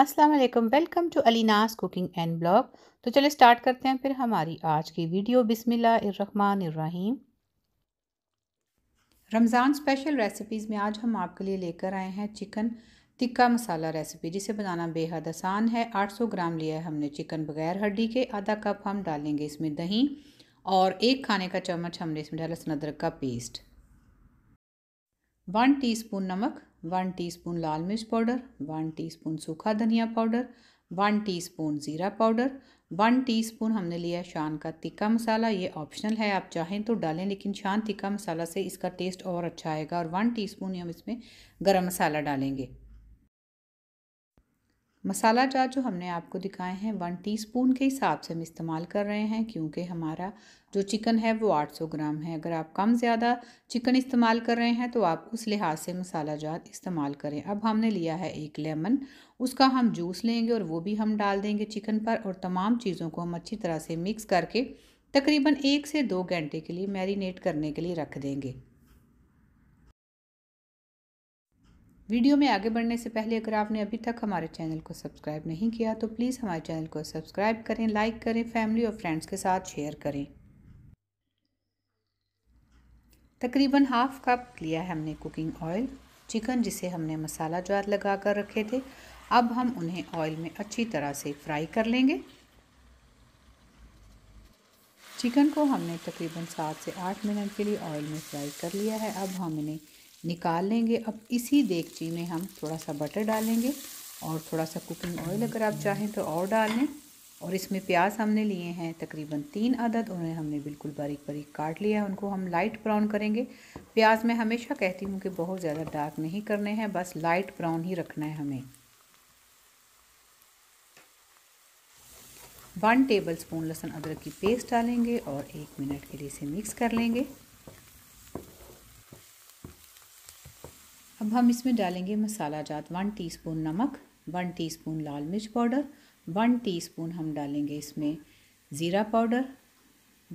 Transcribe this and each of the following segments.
अस्सलाम वालेकुम welcome to अलीनास कुकिंग एंड ब्लॉग तो चलिए स्टार्ट करते हैं फिर हमारी आज की वीडियो बिसमिल्लाहिर्रहमानिर्रहीम रमज़ान स्पेशल रेसिपीज़ में आज हम आपके लिए लेकर आए हैं चिकन टिक्का मसाला रेसिपी जिसे बनाना बेहद आसान है 800 ग्राम लिया है हमने चिकन बगैर हड्डी के आधा कप हम डालेंगे इसमें दही और एक खाने का चम्मच हमने इसमें डाला अदरक का पेस्ट वन टीस्पून नमक वन टीस्पून लाल मिर्च पाउडर वन टीस्पून सूखा धनिया पाउडर वन टीस्पून ज़ीरा पाउडर वन टीस्पून हमने लिया शान का तिक्का मसाला ये ऑप्शनल है आप चाहें तो डालें लेकिन शान तिक्का मसाला से इसका टेस्ट और अच्छा आएगा और वन स्पून हम इसमें गर्म मसाला डालेंगे मसाला जार जो हमने आपको दिखाए हैं वन टीस्पून के हिसाब से हम इस्तेमाल कर रहे हैं क्योंकि हमारा जो चिकन है वो 800 ग्राम है अगर आप कम ज़्यादा चिकन इस्तेमाल कर रहे हैं तो आप उस लिहाज से मसाला जार इस्तेमाल करें अब हमने लिया है एक लेमन उसका हम जूस लेंगे और वो भी हम डाल देंगे चिकन पर और तमाम चीज़ों को हम अच्छी तरह से मिक्स करके तकरीबन एक से दो घंटे के लिए मैरिनेट करने के लिए रख देंगे वीडियो में आगे बढ़ने से पहले अगर आपने अभी तक हमारे चैनल को सब्सक्राइब नहीं किया तो प्लीज़ हमारे चैनल को सब्सक्राइब करें लाइक करें फैमिली और फ्रेंड्स के साथ शेयर करें तकरीबन हाफ कप लिया है हमने कुकिंग ऑयल चिकन जिसे हमने मसाला जात लगा कर रखे थे अब हम उन्हें ऑयल में अच्छी तरह से फ्राई कर लेंगे चिकन को हमने तकरीबन सात से आठ मिनट के लिए ऑयल में फ्राई कर लिया है अब हम इन्हें निकाल लेंगे अब इसी देगची में हम थोड़ा सा बटर डालेंगे और थोड़ा सा कुकिंग ऑयल अगर आप चाहें तो और डाल लें और इसमें प्याज हमने लिए हैं तकरीबन तीन अदद उन्हें हमने बिल्कुल बारीक बारीक काट लिया है उनको हम लाइट ब्राउन करेंगे प्याज मैं हमेशा कहती हूँ कि बहुत ज़्यादा डार्क नहीं करने हैं बस लाइट ब्राउन ही रखना है हमें वन टेबल स्पून लहसुन अदरक की पेस्ट डालेंगे और एक मिनट के लिए इसे मिक्स कर लेंगे अब हम इसमें डालेंगे मसाला जात वन टीस्पून नमक वन टीस्पून लाल मिर्च पाउडर वन टीस्पून हम डालेंगे इसमें ज़ीरा पाउडर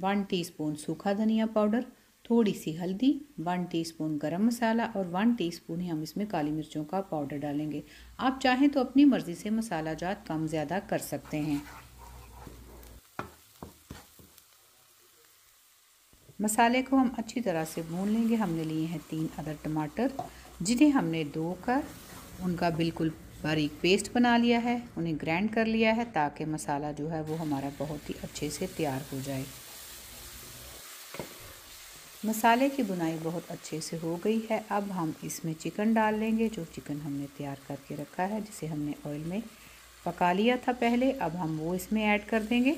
वन टीस्पून सूखा धनिया पाउडर थोड़ी सी हल्दी वन टीस्पून गरम मसाला और वन टीस्पून ही हम इसमें काली मिर्चों का पाउडर डालेंगे आप चाहें तो अपनी मर्ज़ी से मसाला जात कम ज़्यादा कर सकते हैं मसाले को हम अच्छी तरह से भून लेंगे हमने लिए हैं तीन अदर टमाटर जिन्हें हमने धोकर उनका बिल्कुल बारीक पेस्ट बना लिया है उन्हें ग्राइंड कर लिया है ताकि मसाला जो है वो हमारा बहुत ही अच्छे से तैयार हो जाए मसाले की बुनाई बहुत अच्छे से हो गई है अब हम इसमें चिकन डाल लेंगे जो चिकन हमने तैयार करके रखा है जिसे हमने ऑयल में पका लिया था पहले अब हम वो इसमें ऐड कर देंगे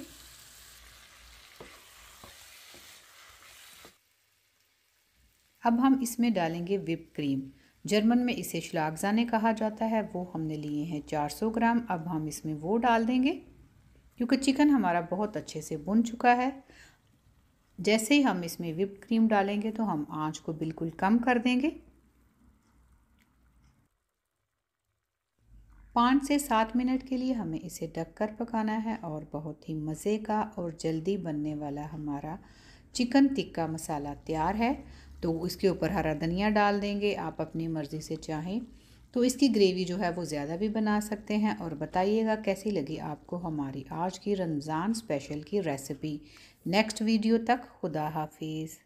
अब हम इसमें डालेंगे विप क्रीम जर्मन में इसे श्लागजाने कहा जाता है वो हमने लिए हैं 400 ग्राम अब हम इसमें वो डाल देंगे क्योंकि चिकन हमारा बहुत अच्छे से बुन चुका है जैसे ही हम इसमें विप क्रीम डालेंगे तो हम आंच को बिल्कुल कम कर देंगे पाँच से सात मिनट के लिए हमें इसे ढककर पकाना है और बहुत ही मज़े का और जल्दी बनने वाला हमारा चिकन टिक्का मसाला तैयार है तो इसके ऊपर हरा धनिया डाल देंगे आप अपनी मर्ज़ी से चाहें तो इसकी ग्रेवी जो है वो ज़्यादा भी बना सकते हैं और बताइएगा कैसी लगी आपको हमारी आज की रमज़ान स्पेशल की रेसिपी नेक्स्ट वीडियो तक खुदा हाफिज़